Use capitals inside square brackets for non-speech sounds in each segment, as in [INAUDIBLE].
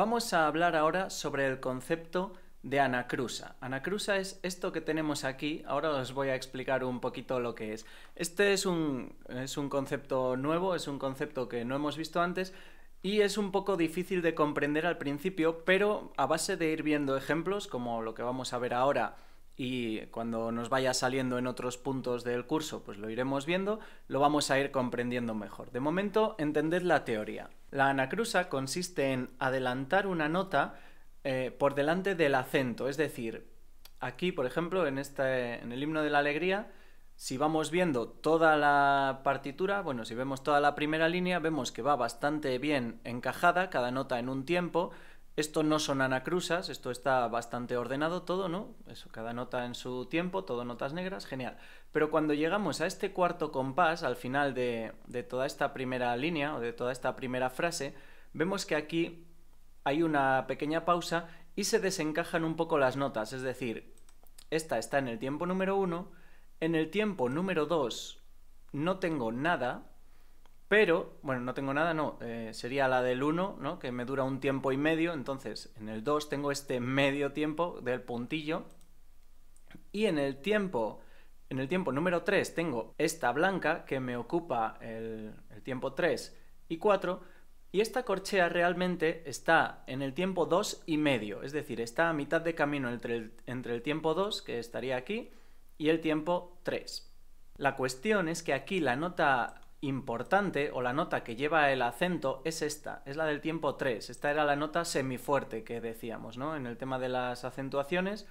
Vamos a hablar ahora sobre el concepto de anacrusa. Anacrusa es esto que tenemos aquí, ahora os voy a explicar un poquito lo que es. Este es un, es un concepto nuevo, es un concepto que no hemos visto antes, y es un poco difícil de comprender al principio, pero a base de ir viendo ejemplos, como lo que vamos a ver ahora y cuando nos vaya saliendo en otros puntos del curso, pues lo iremos viendo, lo vamos a ir comprendiendo mejor. De momento, entended la teoría. La anacrusa consiste en adelantar una nota eh, por delante del acento, es decir, aquí, por ejemplo, en, este, en el himno de la alegría, si vamos viendo toda la partitura, bueno, si vemos toda la primera línea, vemos que va bastante bien encajada, cada nota en un tiempo, esto no son anacrusas, esto está bastante ordenado todo, ¿no? Eso, cada nota en su tiempo, todo notas negras, genial. Pero cuando llegamos a este cuarto compás, al final de, de toda esta primera línea o de toda esta primera frase, vemos que aquí hay una pequeña pausa y se desencajan un poco las notas, es decir, esta está en el tiempo número 1, en el tiempo número 2 no tengo nada, pero, bueno, no tengo nada, no. Eh, sería la del 1, ¿no? Que me dura un tiempo y medio. Entonces, en el 2 tengo este medio tiempo del puntillo. Y en el tiempo. En el tiempo número 3 tengo esta blanca que me ocupa el, tiempo 3 y 4. Y esta corchea realmente está en el tiempo 2 y medio, es decir, está a mitad de camino el, entre el tiempo 2, que estaría aquí, y el tiempo 3. La cuestión es que aquí la nota importante o la nota que lleva el acento es esta, es la del tiempo 3. Esta era la nota semifuerte que decíamos, ¿no? En el tema de las acentuaciones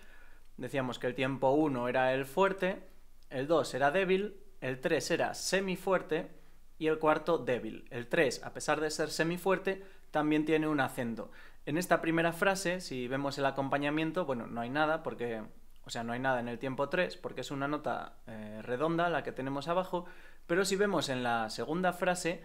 decíamos que el tiempo 1 era el fuerte, el 2 era débil, el 3 era semifuerte y el cuarto débil. El 3, a pesar de ser semifuerte, también tiene un acento. En esta primera frase, si vemos el acompañamiento, bueno, no hay nada porque... O sea, no hay nada en el tiempo 3 porque es una nota eh, redonda la que tenemos abajo, pero si vemos en la segunda frase,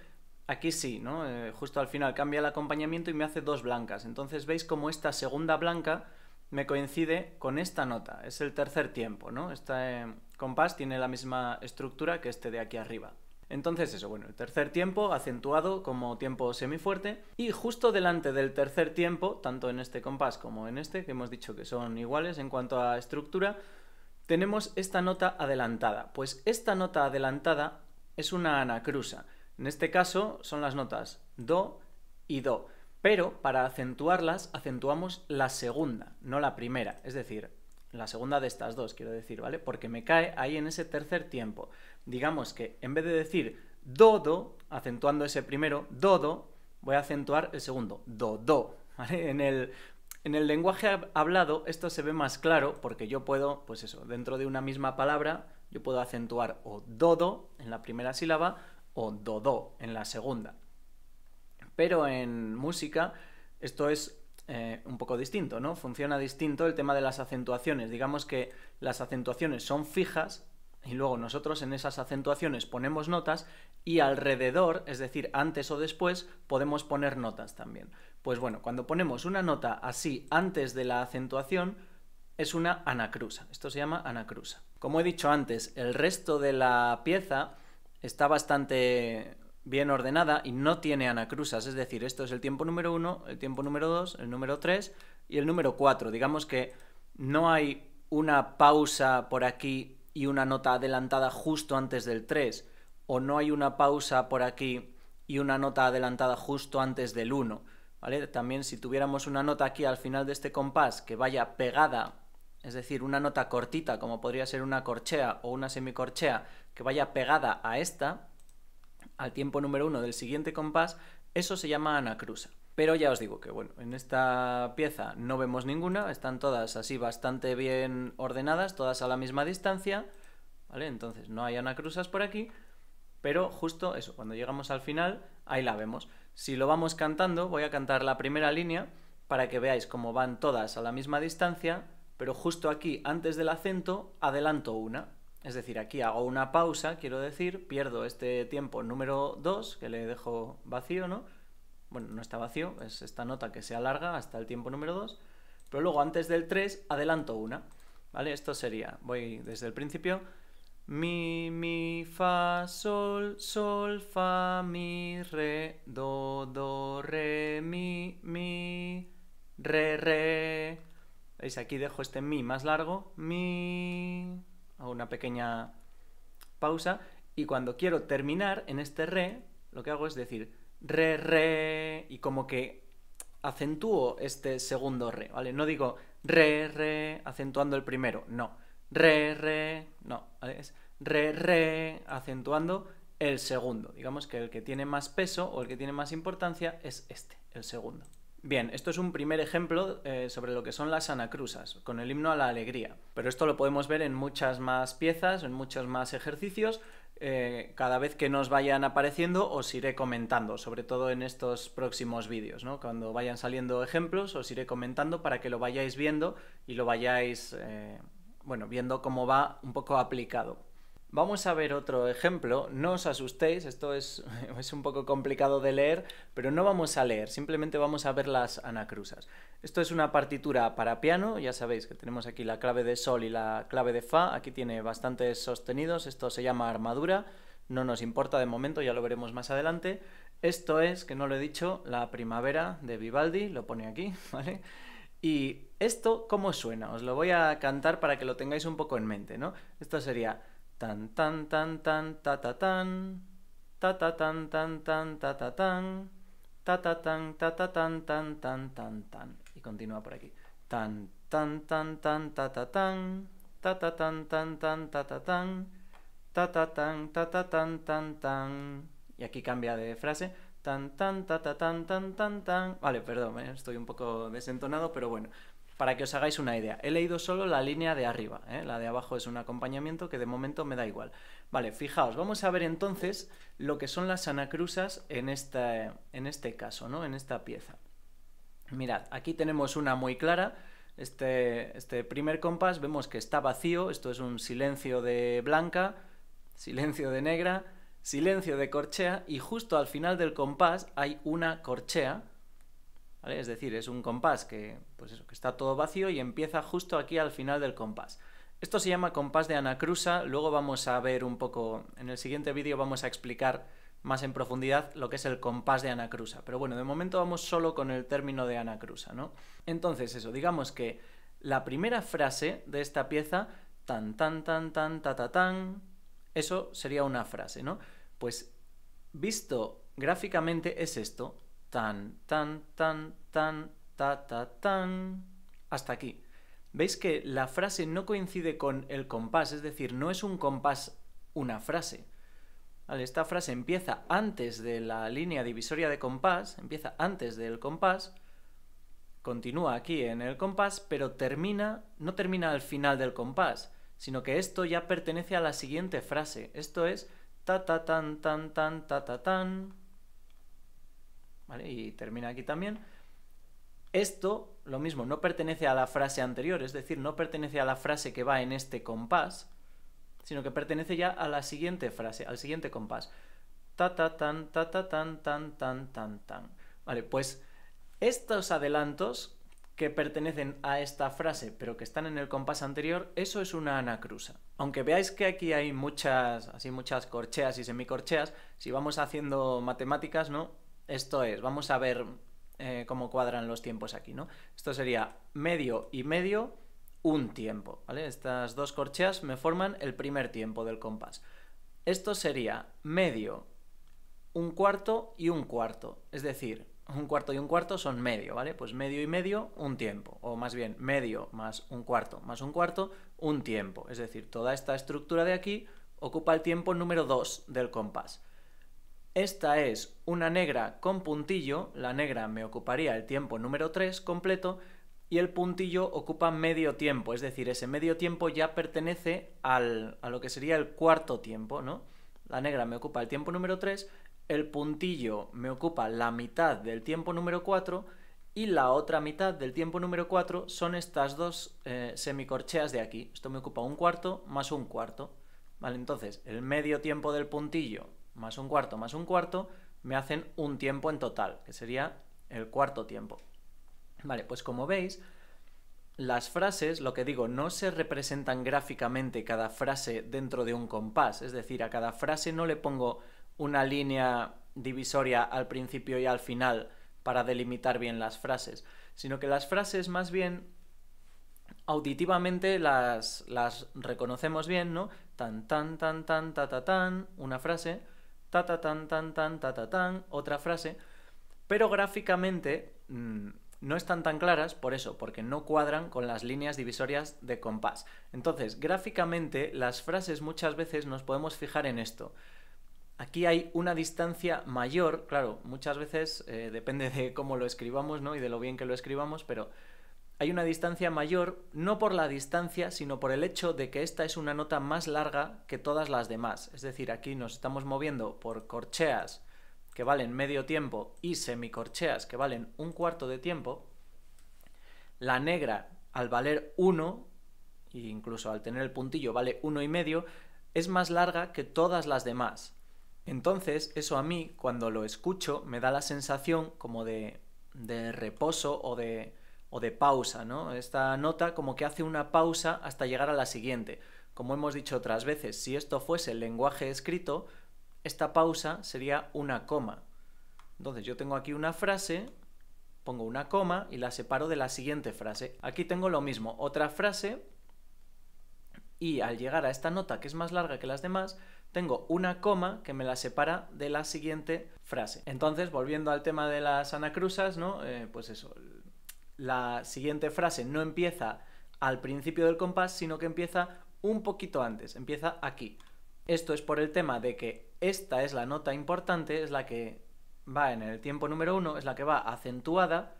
aquí sí, ¿no? Eh, justo al final cambia el acompañamiento y me hace dos blancas. Entonces veis como esta segunda blanca me coincide con esta nota. Es el tercer tiempo, ¿no? Este eh, compás tiene la misma estructura que este de aquí arriba. Entonces eso, bueno, el tercer tiempo acentuado como tiempo semifuerte y justo delante del tercer tiempo, tanto en este compás como en este, que hemos dicho que son iguales en cuanto a estructura, tenemos esta nota adelantada. Pues esta nota adelantada es una anacrusa. En este caso son las notas do y do. Pero para acentuarlas, acentuamos la segunda, no la primera. Es decir, la segunda de estas dos, quiero decir, ¿vale? Porque me cae ahí en ese tercer tiempo. Digamos que en vez de decir dodo, acentuando ese primero, dodo, voy a acentuar el segundo, do, do. En, en el lenguaje hablado esto se ve más claro porque yo puedo, pues eso, dentro de una misma palabra, yo puedo acentuar o dodo en la primera sílaba o dodo en la segunda. Pero en música esto es eh, un poco distinto, ¿no? Funciona distinto el tema de las acentuaciones. Digamos que las acentuaciones son fijas y luego nosotros en esas acentuaciones ponemos notas y alrededor, es decir, antes o después, podemos poner notas también. Pues bueno, cuando ponemos una nota así antes de la acentuación, es una anacrusa. Esto se llama anacrusa. Como he dicho antes, el resto de la pieza está bastante bien ordenada y no tiene anacrusas, es decir, esto es el tiempo número 1, el tiempo número 2, el número 3 y el número 4. Digamos que no hay una pausa por aquí y una nota adelantada justo antes del 3, o no hay una pausa por aquí y una nota adelantada justo antes del 1. También si tuviéramos una nota aquí al final de este compás que vaya pegada es decir, una nota cortita, como podría ser una corchea o una semicorchea, que vaya pegada a esta, al tiempo número uno del siguiente compás, eso se llama anacrusa. Pero ya os digo que, bueno, en esta pieza no vemos ninguna, están todas así bastante bien ordenadas, todas a la misma distancia, ¿vale? Entonces no hay anacrusas por aquí, pero justo eso, cuando llegamos al final, ahí la vemos. Si lo vamos cantando, voy a cantar la primera línea para que veáis cómo van todas a la misma distancia, pero justo aquí, antes del acento, adelanto una. Es decir, aquí hago una pausa, quiero decir, pierdo este tiempo número 2, que le dejo vacío, ¿no? Bueno, no está vacío, es esta nota que se alarga hasta el tiempo número 2, pero luego antes del 3 adelanto una, ¿vale? Esto sería, voy desde el principio, mi, mi, fa, sol, sol, fa, mi, re, do, do, re, mi, mi, re, re, Aquí dejo este mi más largo, mi, hago una pequeña pausa y cuando quiero terminar en este re, lo que hago es decir re, re y como que acentúo este segundo re, ¿vale? No digo re, re, acentuando el primero, no. Re, re, no, Es re, re, acentuando el segundo. Digamos que el que tiene más peso o el que tiene más importancia es este, el segundo. Bien, esto es un primer ejemplo eh, sobre lo que son las anacrusas, con el himno a la alegría. Pero esto lo podemos ver en muchas más piezas, en muchos más ejercicios. Eh, cada vez que nos vayan apareciendo os iré comentando, sobre todo en estos próximos vídeos, Cuando vayan saliendo ejemplos os iré comentando para que lo vayáis viendo y lo vayáis, eh, bueno, viendo cómo va un poco aplicado. Vamos a ver otro ejemplo, no os asustéis, esto [LAUGHS] es, un poco complicado de leer, pero no vamos a leer, simplemente vamos a ver las anacrusas. Esto es una partitura para piano, ya sabéis que tenemos aquí la clave de sol y la clave de fa, aquí tiene bastantes sostenidos, esto se llama armadura, no nos importa de momento, ya lo veremos más adelante. Esto es, que no lo he dicho, la primavera de Vivaldi, lo pone aquí, [LAUGHS] ¿vale? Y esto, ¿cómo suena? Os lo voy a cantar para que lo tengáis un poco en mente, ¿no? Esto sería... Tan tan tan tan ta ta tan. Ta ta tan tan tan ta ta tan. Ta ta tan ta ta tan tan tan tan tan. Y continúa por aquí. Tan tan tan tan ta ta tan. Ta ta tan tan tan ta ta tan. Ta ta tan ta ta tan tan tan. Y aquí cambia de frase tan tan ta ta tan tan tan tan. Vale, perdón, estoy un poco desentonado, pero bueno, para que os hagáis una idea, he leído solo la línea de arriba, ¿eh? la de abajo es un acompañamiento que de momento me da igual. Vale, fijaos, vamos a ver entonces lo que son las anacrusas en, este, en este caso, ¿no? en esta pieza. Mirad, aquí tenemos una muy clara, este, este primer compás vemos que está vacío, esto es un silencio de blanca, silencio de negra, silencio de corchea y justo al final del compás hay una corchea, es decir, es un compás que, pues eso, que está todo vacío y empieza justo aquí al final del compás. Esto se llama compás de Anacrusa, luego vamos a ver un poco, en el siguiente vídeo vamos a explicar más en profundidad lo que es el compás de Anacrusa, pero bueno, de momento vamos solo con el término de Anacrusa, ¿no? Entonces eso, digamos que la primera frase de esta pieza, tan tan tan tan ta tan, eso sería una frase, ¿no? Pues visto gráficamente es esto, tan, tan, tan, tan, ta, ta, tan, hasta aquí. Veis que la frase no coincide con el compás, es decir, no es un compás una frase. esta frase empieza antes de la línea divisoria de compás, empieza antes del compás, continúa aquí en el compás, pero termina, no termina al final del compás, sino que esto ya pertenece a la siguiente frase. Esto es ta ta tan tan tan ta ta tan. Y termina aquí también. Esto, lo mismo, no pertenece a la frase anterior, es decir, no pertenece a la frase que va en este compás, sino que pertenece ya a la siguiente frase, al siguiente compás. Ta ta tan ta ta tan tan tan tan tan. Vale, pues estos adelantos que pertenecen a esta frase, pero que están en el compás anterior, eso es una anacrusa. Aunque veáis que aquí hay muchas, así muchas corcheas y semicorcheas, si vamos haciendo matemáticas, ¿no? Esto es, vamos a ver eh, cómo cuadran los tiempos aquí, ¿no? Esto sería medio y medio, un tiempo, ¿vale? Estas dos corcheas me forman el primer tiempo del compás. Esto sería medio, un cuarto y un cuarto, es decir, un cuarto y un cuarto son medio, ¿vale? Pues medio y medio, un tiempo, o más bien medio más un cuarto más un cuarto, un tiempo, es decir, toda esta estructura de aquí ocupa el tiempo número 2 del compás. Esta es una negra con puntillo, la negra me ocuparía el tiempo número 3 completo y el puntillo ocupa medio tiempo, es decir, ese medio tiempo ya pertenece a lo que sería el cuarto tiempo, ¿no? La negra me ocupa el tiempo número 3, el puntillo me ocupa la mitad del tiempo número 4 y la otra mitad del tiempo número 4 son estas dos eh, semicorcheas de aquí. Esto me ocupa un cuarto más un cuarto. Vale, entonces el medio tiempo del puntillo más un cuarto más un cuarto me hacen un tiempo en total, que sería el cuarto tiempo. Vale, pues como veis, las frases, lo que digo, no se representan gráficamente cada frase dentro de un compás, es decir, a cada frase no le pongo una línea divisoria al principio y al final para delimitar bien las frases, sino que las frases más bien auditivamente las, las reconocemos bien, ¿no? Tan, tan, tan, tan, ta, ta, tan, una frase, tan tan tan ta ta tan, otra frase, pero gráficamente mm, no están tan claras por eso, porque no cuadran con las líneas divisorias de compás. Entonces, gráficamente las frases muchas veces nos podemos fijar en esto. Aquí hay una distancia mayor, claro, muchas veces eh, depende de cómo lo escribamos ¿no? y de lo bien que lo escribamos, pero hay una distancia mayor, no por la distancia, sino por el hecho de que esta es una nota más larga que todas las demás. Es decir, aquí nos estamos moviendo por corcheas que valen medio tiempo y semicorcheas que valen un cuarto de tiempo. La negra, al valer 1, e incluso al tener el puntillo vale uno y medio, es más larga que todas las demás. Entonces, eso a mí, cuando lo escucho, me da la sensación como de, de reposo o de, o de pausa, ¿no? Esta nota como que hace una pausa hasta llegar a la siguiente. Como hemos dicho otras veces, si esto fuese el lenguaje escrito, esta pausa sería una coma. Entonces yo tengo aquí una frase, pongo una coma y la separo de la siguiente frase. Aquí tengo lo mismo, otra frase y al llegar a esta nota que es más larga que las demás, tengo una coma que me la separa de la siguiente frase. Entonces, volviendo al tema de las anacrusas, ¿no? Eh, pues eso, la siguiente frase no empieza al principio del compás, sino que empieza un poquito antes, empieza aquí. Esto es por el tema de que esta es la nota importante, es la que va en el tiempo número uno, es la que va acentuada,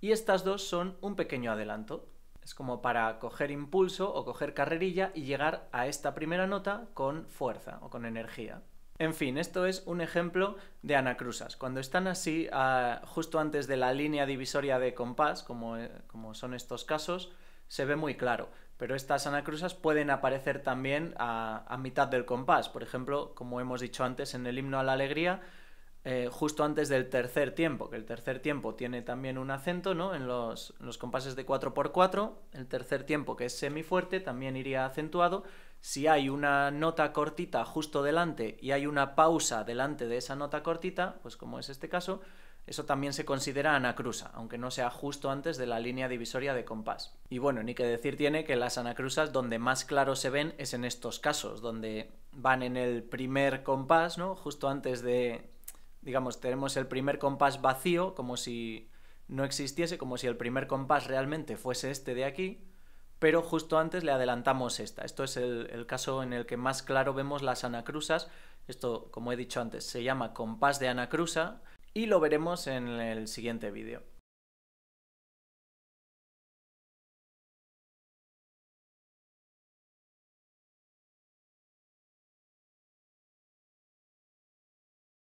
y estas dos son un pequeño adelanto. Es como para coger impulso o coger carrerilla y llegar a esta primera nota con fuerza o con energía. En fin, esto es un ejemplo de anacrusas. Cuando están así, ah, justo antes de la línea divisoria de compás, eh, como, son estos casos, se ve muy claro. Pero estas anacrusas pueden aparecer también a, mitad del compás. Por ejemplo, como hemos dicho antes en el himno a la alegría, eh, justo antes del tercer tiempo, que el tercer tiempo tiene también un acento, ¿no? En los, los compases de 4x4, el tercer tiempo, que es semifuerte, también iría acentuado, si hay una nota cortita justo delante y hay una pausa delante de esa nota cortita, pues como es este caso, eso también se considera anacrusa, aunque no sea justo antes de la línea divisoria de compás. Y bueno, ni que decir tiene que las anacrusas donde más claro se ven es en estos casos, donde van en el primer compás, ¿no? Justo antes de, digamos, tenemos el primer compás vacío, como si no existiese, como si el primer compás realmente fuese este de aquí, pero justo antes le adelantamos esta. Esto es el, caso en el que más claro vemos las anacrusas. Esto, como he dicho antes, se llama compás de anacrusa y lo veremos en el siguiente vídeo.